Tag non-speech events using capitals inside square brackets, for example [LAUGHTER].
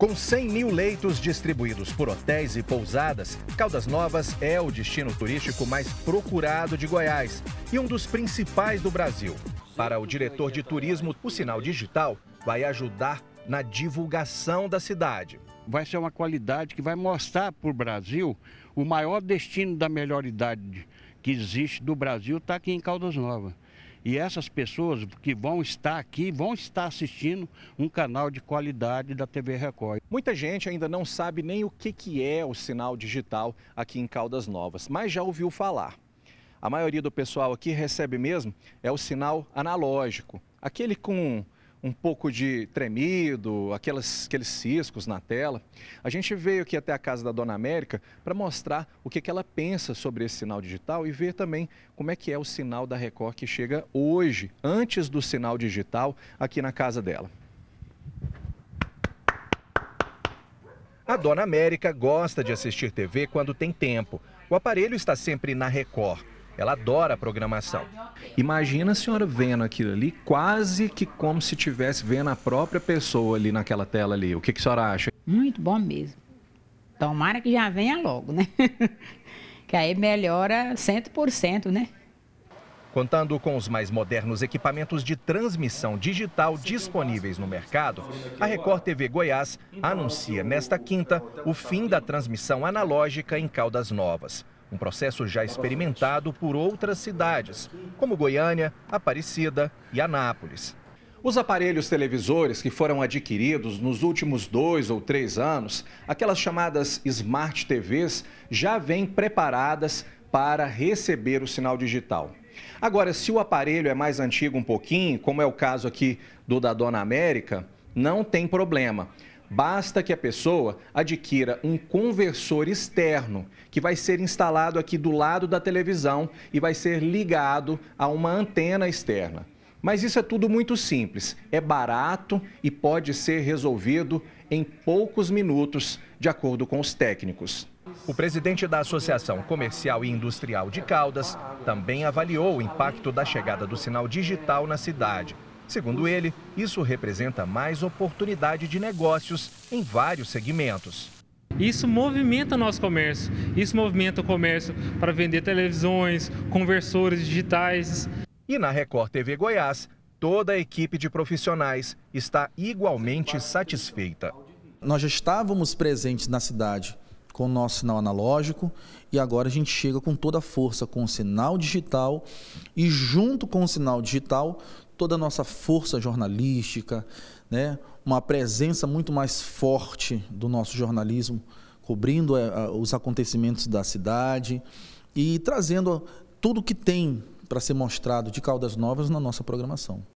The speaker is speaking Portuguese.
Com 100 mil leitos distribuídos por hotéis e pousadas, Caldas Novas é o destino turístico mais procurado de Goiás e um dos principais do Brasil. Para o diretor de turismo, o sinal digital vai ajudar na divulgação da cidade. Vai ser uma qualidade que vai mostrar para o Brasil o maior destino da melhor idade que existe do Brasil está aqui em Caldas Novas. E essas pessoas que vão estar aqui vão estar assistindo um canal de qualidade da TV Record. Muita gente ainda não sabe nem o que, que é o sinal digital aqui em Caldas Novas, mas já ouviu falar. A maioria do pessoal aqui recebe mesmo é o sinal analógico, aquele com um pouco de tremido, aquelas, aqueles ciscos na tela. A gente veio aqui até a casa da Dona América para mostrar o que, que ela pensa sobre esse sinal digital e ver também como é que é o sinal da Record que chega hoje, antes do sinal digital, aqui na casa dela. A Dona América gosta de assistir TV quando tem tempo. O aparelho está sempre na Record. Ela adora a programação. Imagina a senhora vendo aquilo ali, quase que como se estivesse vendo a própria pessoa ali naquela tela ali. O que, que a senhora acha? Muito bom mesmo. Tomara que já venha logo, né? [LAUGHS] que aí melhora 100%, né? Contando com os mais modernos equipamentos de transmissão digital disponíveis no mercado, a Record TV Goiás anuncia nesta quinta o fim da transmissão analógica em Caldas Novas um processo já experimentado por outras cidades, como Goiânia, Aparecida e Anápolis. Os aparelhos televisores que foram adquiridos nos últimos dois ou três anos, aquelas chamadas Smart TVs, já vêm preparadas para receber o sinal digital. Agora, se o aparelho é mais antigo um pouquinho, como é o caso aqui do da Dona América, não tem problema. Basta que a pessoa adquira um conversor externo que vai ser instalado aqui do lado da televisão e vai ser ligado a uma antena externa. Mas isso é tudo muito simples, é barato e pode ser resolvido em poucos minutos, de acordo com os técnicos. O presidente da Associação Comercial e Industrial de Caldas também avaliou o impacto da chegada do sinal digital na cidade. Segundo ele, isso representa mais oportunidade de negócios em vários segmentos. Isso movimenta o nosso comércio, isso movimenta o comércio para vender televisões, conversores digitais. E na Record TV Goiás, toda a equipe de profissionais está igualmente satisfeita. Nós já estávamos presentes na cidade com o nosso sinal analógico e agora a gente chega com toda a força com o sinal digital e junto com o sinal digital toda a nossa força jornalística, né? uma presença muito mais forte do nosso jornalismo, cobrindo eh, os acontecimentos da cidade e trazendo tudo que tem para ser mostrado de Caldas Novas na nossa programação.